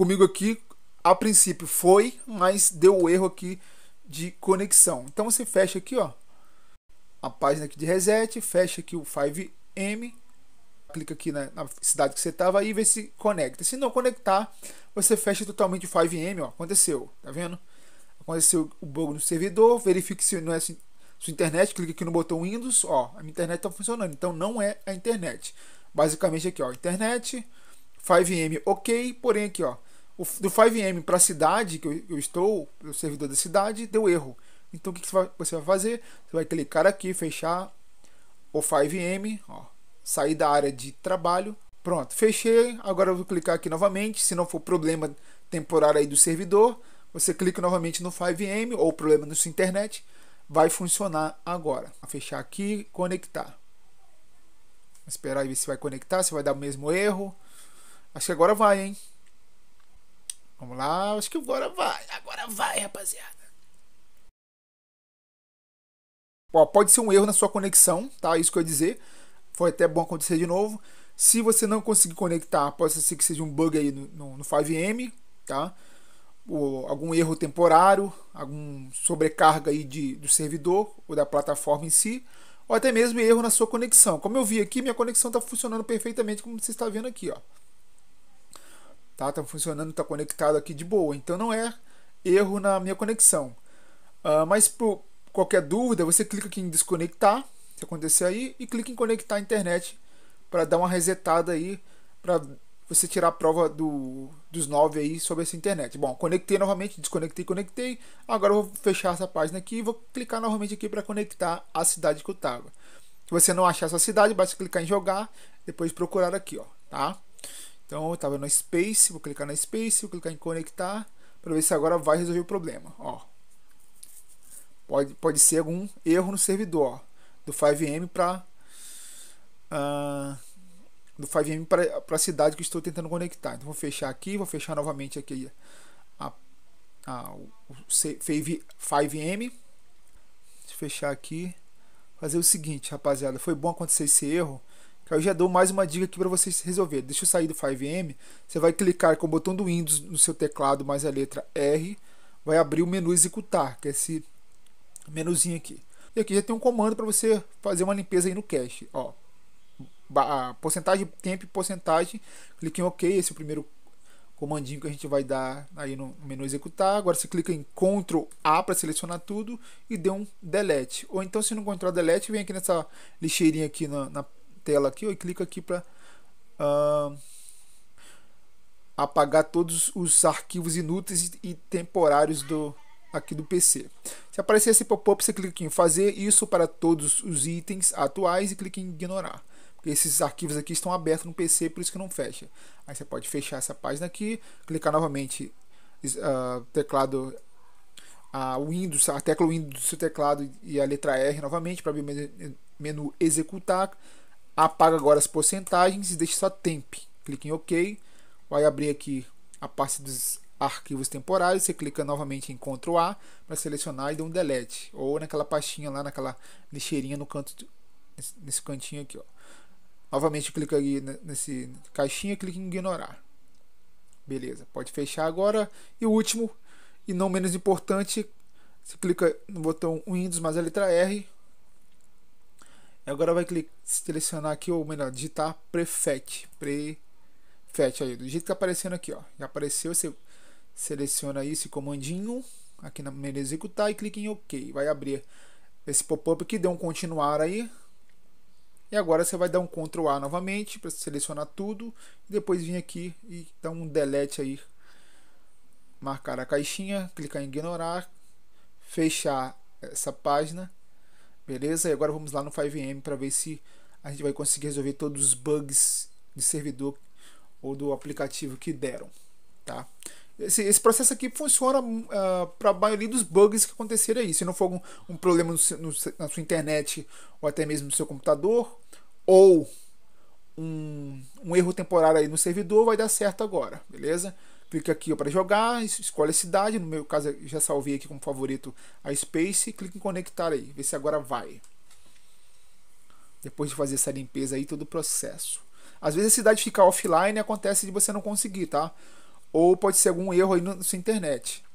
comigo aqui, a princípio foi, mas deu o erro aqui de conexão. Então você fecha aqui, ó, a página aqui de reset, fecha aqui o 5M, clica aqui na, na cidade que você estava aí e vê se conecta. Se não conectar, você fecha totalmente o 5M, ó, aconteceu, tá vendo? Aconteceu o bug no servidor, verifique se não é sua internet, clica aqui no botão Windows, ó, a minha internet está funcionando, então não é a internet. Basicamente aqui, ó, internet, 5M, ok, porém aqui, ó, o, do 5M para a cidade que eu, eu estou, o servidor da cidade, deu erro. Então o que, que você vai fazer? Você vai clicar aqui, fechar o 5M, ó, sair da área de trabalho. Pronto, fechei. Agora eu vou clicar aqui novamente. Se não for problema temporário aí do servidor, você clica novamente no 5M ou problema na sua internet. Vai funcionar agora. Vou fechar aqui, conectar. Vou esperar aí ver se vai conectar, se vai dar o mesmo erro. Acho que agora vai, hein? Vamos lá, acho que agora vai, agora vai, rapaziada. Ó, pode ser um erro na sua conexão, tá? Isso que eu ia dizer. Foi até bom acontecer de novo. Se você não conseguir conectar, pode ser que seja um bug aí no, no, no 5M, tá? Ou algum erro temporário, algum sobrecarga aí de, do servidor ou da plataforma em si, ou até mesmo erro na sua conexão. Como eu vi aqui, minha conexão está funcionando perfeitamente, como você está vendo aqui, ó tá? Tá funcionando, tá conectado aqui de boa. Então não é erro na minha conexão. Uh, mas por qualquer dúvida, você clica aqui em desconectar, se acontecer aí, e clica em conectar a internet para dar uma resetada aí, para você tirar a prova do, dos nove aí sobre essa internet. Bom, conectei novamente, desconectei, conectei. Agora eu vou fechar essa página aqui e vou clicar novamente aqui para conectar a cidade que eu estava. Se você não achar essa cidade, basta clicar em jogar, depois procurar aqui, ó, tá? Então eu estava no Space, vou clicar na Space, vou clicar em conectar para ver se agora vai resolver o problema. Ó, pode, pode ser algum erro no servidor ó, do 5M para uh, ah, do 5M para a cidade que estou tentando conectar. Então vou fechar aqui, vou fechar novamente aqui a, a, o 5M, fechar aqui, fazer o seguinte, rapaziada, foi bom acontecer esse erro eu já dou mais uma dica aqui para vocês resolver. Deixa eu sair do 5M. Você vai clicar com o botão do Windows no seu teclado mais a letra R. Vai abrir o menu executar, que é esse menuzinho aqui. E aqui já tem um comando para você fazer uma limpeza aí no cache. Ó, porcentagem, tempo e porcentagem. Clique em OK, esse é o primeiro comandinho que a gente vai dar aí no menu executar. Agora você clica em Ctrl A para selecionar tudo e dê um delete. Ou então se não encontrar delete, vem aqui nessa lixeirinha aqui na, na tela aqui ó, e clica aqui para uh, apagar todos os arquivos inúteis e temporários do aqui do PC. Se aparecer esse pop-up, você clica aqui em fazer isso para todos os itens atuais e clica em ignorar. Porque esses arquivos aqui estão abertos no PC, por isso que não fecha. Aí você pode fechar essa página aqui, clicar novamente uh, teclado a Windows, a tecla Windows do seu teclado e a letra R novamente para abrir o menu executar. Apaga agora as porcentagens e deixa só temp. Clique em OK. Vai abrir aqui a parte dos arquivos temporários. Você clica novamente em Ctrl A para selecionar e dar um delete. Ou naquela pastinha lá, naquela lixeirinha no canto, nesse cantinho aqui. Ó. Novamente clica aqui nesse caixinha, clica em ignorar. Beleza, pode fechar agora. E o último, e não menos importante, você clica no botão Windows mais a letra R, Agora vai clicar, selecionar aqui, ou melhor, digitar prefet. Prefet aí, do jeito que tá aparecendo aqui, ó. Já apareceu, você seleciona esse comandinho aqui na menu executar e clica em OK. Vai abrir esse pop-up que deu um continuar aí. E agora você vai dar um Ctrl A novamente para selecionar tudo. E depois vir aqui e dar um delete aí. Marcar a caixinha, clicar em ignorar, fechar essa página Beleza? E agora vamos lá no 5M para ver se a gente vai conseguir resolver todos os bugs de servidor ou do aplicativo que deram, tá? Esse, esse processo aqui funciona uh, ah, para a maioria dos bugs que acontecerem aí. Se não for um problema no, no, na sua internet ou até mesmo no seu computador, ou um, um erro temporário aí no servidor, vai dar certo agora, beleza? clica aqui para jogar, escolhe a cidade, no meu caso já salvei aqui como favorito a Space, clica em conectar aí, vê se agora vai. Depois de fazer essa limpeza aí, todo o processo. Às vezes a cidade fica offline e acontece de você não conseguir, tá? Ou pode ser algum erro aí na sua internet.